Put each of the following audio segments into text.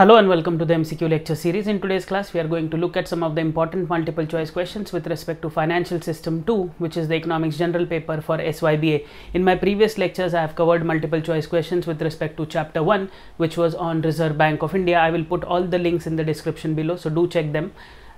Hello and welcome to the MCQ lecture series. In today's class, we are going to look at some of the important multiple choice questions with respect to Financial System 2, which is the economics general paper for SYBA. In my previous lectures, I have covered multiple choice questions with respect to chapter 1, which was on Reserve Bank of India. I will put all the links in the description below, so do check them.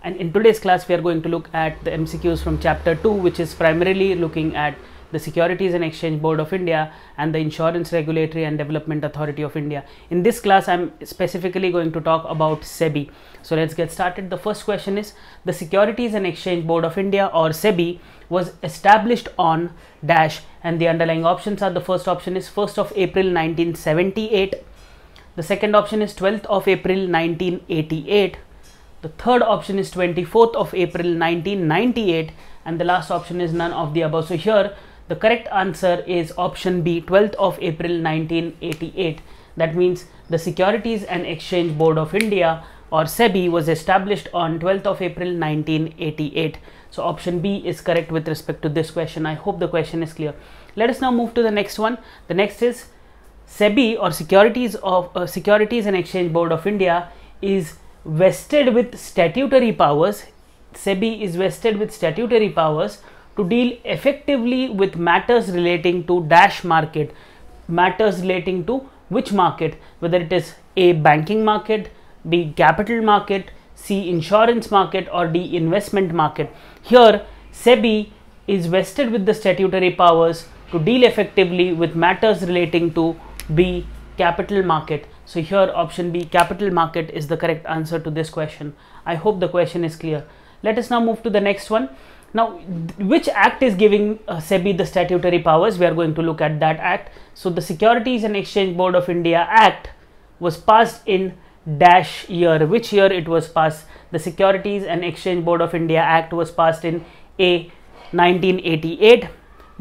And in today's class, we are going to look at the MCQs from chapter 2, which is primarily looking at the Securities and Exchange Board of India, and the Insurance Regulatory and Development Authority of India. In this class, I'm specifically going to talk about SEBI. So let's get started. The first question is the Securities and Exchange Board of India or SEBI was established on dash and the underlying options are the first option is 1st of April 1978. The second option is 12th of April 1988. The third option is 24th of April 1998 and the last option is none of the above. So here the correct answer is option B, 12th of April 1988. That means the Securities and Exchange Board of India or SEBI was established on 12th of April 1988. So option B is correct with respect to this question. I hope the question is clear. Let us now move to the next one. The next is SEBI or Securities of uh, Securities and Exchange Board of India is vested with statutory powers. SEBI is vested with statutory powers to deal effectively with matters relating to dash market, matters relating to which market, whether it is A banking market, B capital market, C insurance market or D investment market. Here SEBI is vested with the statutory powers to deal effectively with matters relating to B capital market. So here option B capital market is the correct answer to this question. I hope the question is clear. Let us now move to the next one. Now, which act is giving uh, SEBI the statutory powers? We are going to look at that act. So, the Securities and Exchange Board of India Act was passed in dash year. Which year it was passed? The Securities and Exchange Board of India Act was passed in A. 1988,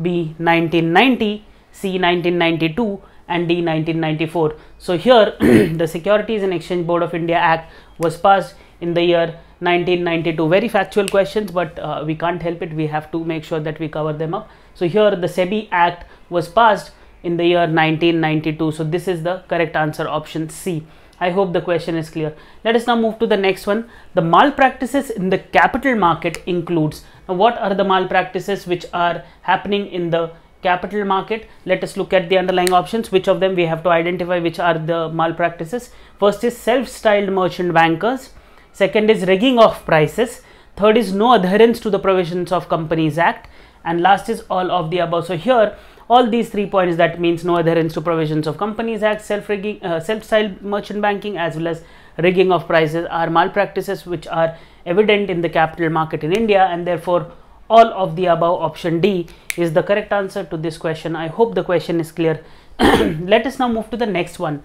B. 1990, C. 1992 and D. 1994. So, here the Securities and Exchange Board of India Act was passed in the year 1992 very factual questions but uh, we can't help it we have to make sure that we cover them up so here the sebi act was passed in the year 1992 so this is the correct answer option c i hope the question is clear let us now move to the next one the malpractices in the capital market includes now what are the malpractices which are happening in the capital market let us look at the underlying options which of them we have to identify which are the malpractices first is self-styled merchant bankers second is rigging of prices, third is no adherence to the provisions of Companies Act, and last is all of the above. So here all these three points that means no adherence to provisions of Companies Act, self-rigging, uh, self merchant banking as well as rigging of prices are malpractices which are evident in the capital market in India and therefore all of the above option D is the correct answer to this question. I hope the question is clear. Let us now move to the next one.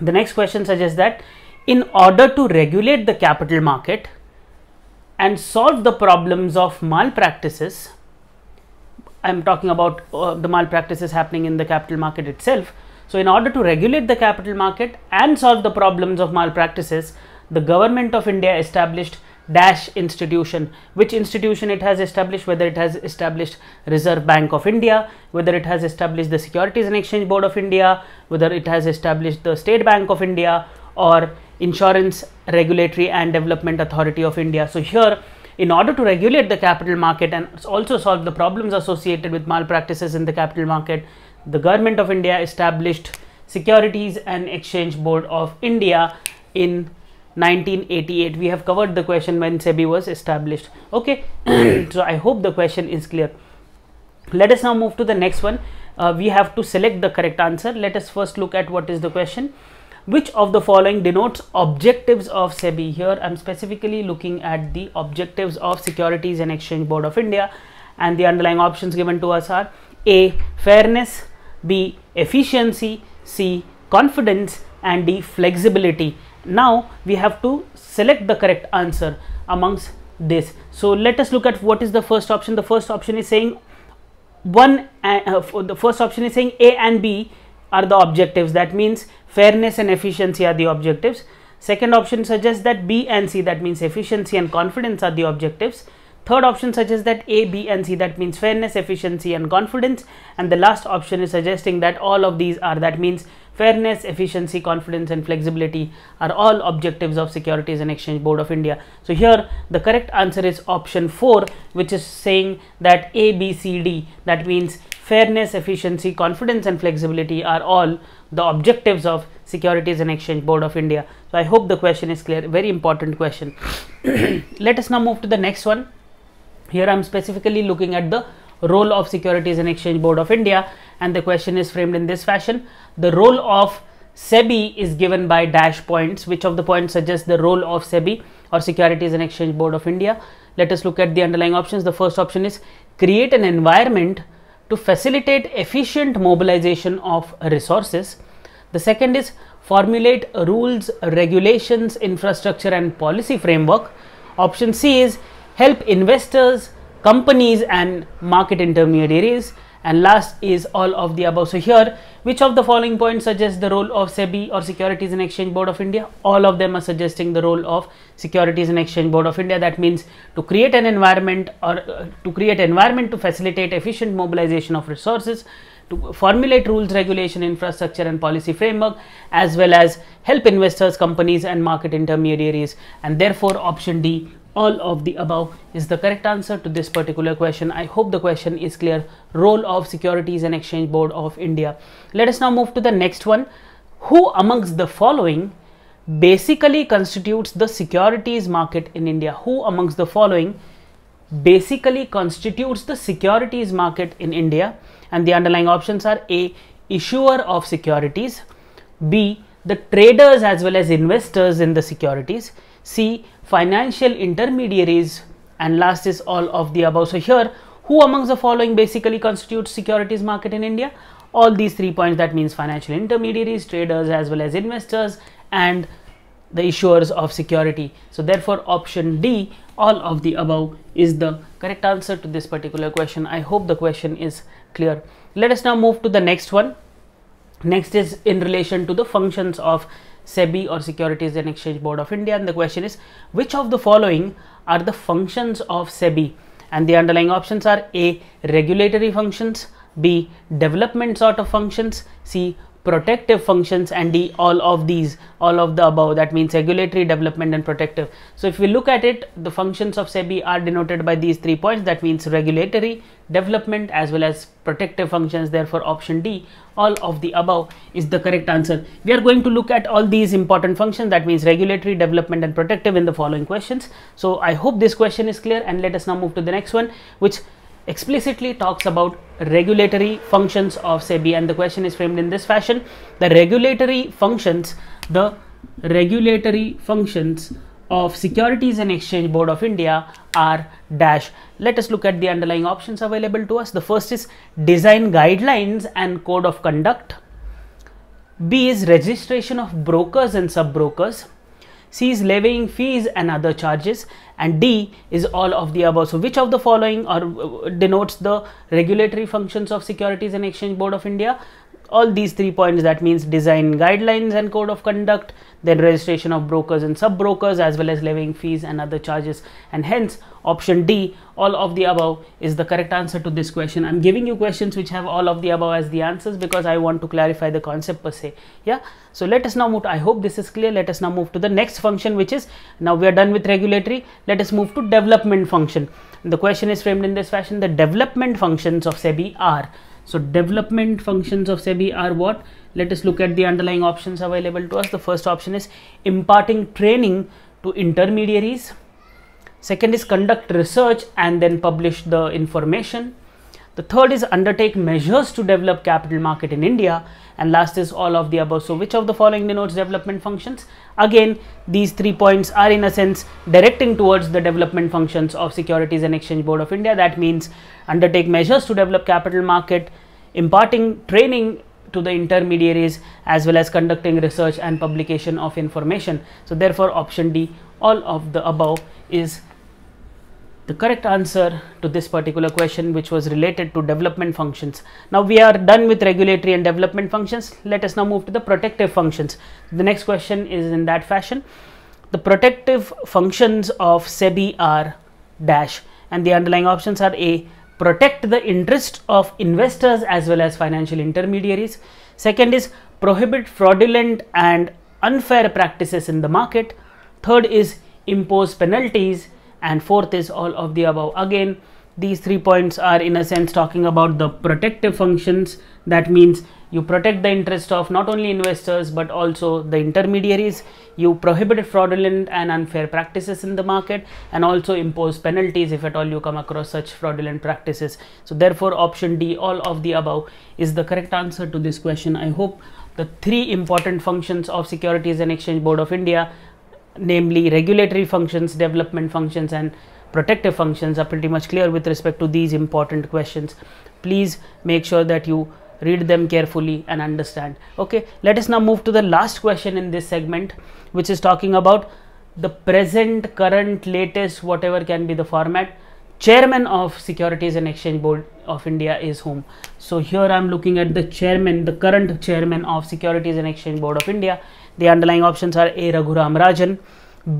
The next question suggests that in order to regulate the capital market and solve the problems of malpractices I'm talking about uh, the malpractices happening in the capital market itself. So, in order to regulate the capital market and solve the problems of malpractices, the government of India established dash institution which institution it has established whether it has established reserve bank of india whether it has established the securities and exchange board of india whether it has established the state bank of india or Insurance Regulatory and Development Authority of India. So here, in order to regulate the capital market and also solve the problems associated with malpractices in the capital market, the government of India established Securities and Exchange Board of India in 1988. We have covered the question when SEBI was established. Okay, mm-hmm. so I hope the question is clear. Let us now move to the next one. Uh, we have to select the correct answer. Let us first look at what is the question which of the following denotes objectives of SEBI? Here I'm specifically looking at the objectives of Securities and Exchange Board of India and the underlying options given to us are A. Fairness, B. Efficiency, C. Confidence and D. Flexibility. Now we have to select the correct answer amongst this. So let us look at what is the first option. The first option is saying one uh, uh the first option is saying A and B are the objectives that means fairness and efficiency are the objectives second option suggests that b and c that means efficiency and confidence are the objectives third option suggests that a b and c that means fairness efficiency and confidence and the last option is suggesting that all of these are that means fairness efficiency confidence and flexibility are all objectives of securities and exchange board of india so here the correct answer is option 4 which is saying that a b c d that means fairness, efficiency, confidence and flexibility are all the objectives of Securities and Exchange Board of India. So, I hope the question is clear, very important question. Let us now move to the next one. Here I am specifically looking at the role of Securities and Exchange Board of India and the question is framed in this fashion. The role of SEBI is given by dash points. Which of the points suggests the role of SEBI or Securities and Exchange Board of India? Let us look at the underlying options. The first option is create an environment to facilitate efficient mobilization of resources. The second is formulate rules, regulations, infrastructure and policy framework. Option C is help investors, companies and market intermediaries and last is all of the above so here which of the following points suggests the role of SEBI or Securities and Exchange Board of India all of them are suggesting the role of Securities and Exchange Board of India that means to create an environment or uh, to create environment to facilitate efficient mobilization of resources to formulate rules regulation infrastructure and policy framework as well as help investors companies and market intermediaries and therefore option D all of the above is the correct answer to this particular question i hope the question is clear role of securities and exchange board of india let us now move to the next one who amongst the following basically constitutes the securities market in india who amongst the following basically constitutes the securities market in india and the underlying options are a issuer of securities b the traders as well as investors in the securities c financial intermediaries, and last is all of the above. So here, who amongst the following basically constitutes securities market in India? All these three points, that means financial intermediaries, traders, as well as investors, and the issuers of security. So therefore, option D, all of the above is the correct answer to this particular question. I hope the question is clear. Let us now move to the next one. Next is in relation to the functions of SEBI or Securities and Exchange Board of India. And the question is, which of the following are the functions of SEBI? And the underlying options are A. Regulatory functions, B. Development sort of functions, C protective functions and the all of these all of the above that means regulatory development and protective so if we look at it the functions of sebi are denoted by these three points that means regulatory development as well as protective functions therefore option d all of the above is the correct answer we are going to look at all these important functions that means regulatory development and protective in the following questions so i hope this question is clear and let us now move to the next one which explicitly talks about regulatory functions of SEBI and the question is framed in this fashion the regulatory functions the regulatory functions of Securities and Exchange Board of India are dash. Let us look at the underlying options available to us. The first is design guidelines and code of conduct. B is registration of brokers and sub-brokers. C is levying fees and other charges and D is all of the above. So which of the following or uh, denotes the regulatory functions of Securities and Exchange Board of India? all these three points that means design guidelines and code of conduct then registration of brokers and sub brokers as well as levying fees and other charges and hence option d all of the above is the correct answer to this question i'm giving you questions which have all of the above as the answers because i want to clarify the concept per se yeah so let us now move to, i hope this is clear let us now move to the next function which is now we are done with regulatory let us move to development function the question is framed in this fashion the development functions of sebi are so development functions of SEBI are what? Let us look at the underlying options available to us. The first option is imparting training to intermediaries. Second is conduct research and then publish the information. The third is undertake measures to develop capital market in India. And last is all of the above. So which of the following denotes development functions? Again, these three points are in a sense directing towards the development functions of Securities and Exchange Board of India. That means undertake measures to develop capital market, imparting training to the intermediaries as well as conducting research and publication of information. So therefore option D, all of the above is the correct answer to this particular question which was related to development functions. Now we are done with regulatory and development functions. Let us now move to the protective functions. The next question is in that fashion. The protective functions of SEBI are dash and the underlying options are A. Protect the interest of investors as well as financial intermediaries. Second is prohibit fraudulent and unfair practices in the market. Third is impose penalties and fourth is all of the above again these three points are in a sense talking about the protective functions that means you protect the interest of not only investors but also the intermediaries you prohibit fraudulent and unfair practices in the market and also impose penalties if at all you come across such fraudulent practices so therefore option d all of the above is the correct answer to this question i hope the three important functions of securities and exchange board of india namely regulatory functions, development functions and protective functions are pretty much clear with respect to these important questions. Please make sure that you read them carefully and understand. Okay, let us now move to the last question in this segment which is talking about the present, current, latest, whatever can be the format. Chairman of Securities and Exchange Board of India is whom? So here I am looking at the chairman, the current chairman of Securities and Exchange Board of India. The underlying options are A. Raghuram Rajan,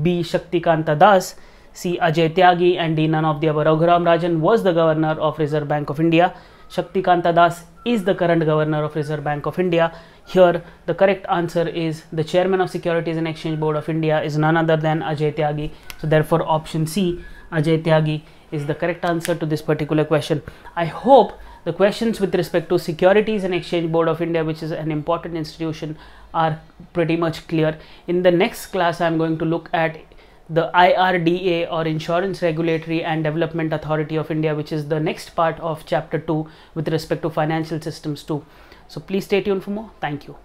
B. Shaktikanta Das, C. Ajay Tyagi, and D. None of the above. Raghuram Rajan was the governor of Reserve Bank of India. Shaktikanta Das is the current governor of Reserve Bank of India. Here, the correct answer is the chairman of Securities and Exchange Board of India is none other than Ajay Tyagi. So, therefore, option C, Ajay Tyagi, is the correct answer to this particular question. I hope the questions with respect to Securities and Exchange Board of India, which is an important institution, are pretty much clear. In the next class, I'm going to look at the IRDA or Insurance Regulatory and Development Authority of India, which is the next part of chapter 2 with respect to financial systems too. So please stay tuned for more. Thank you.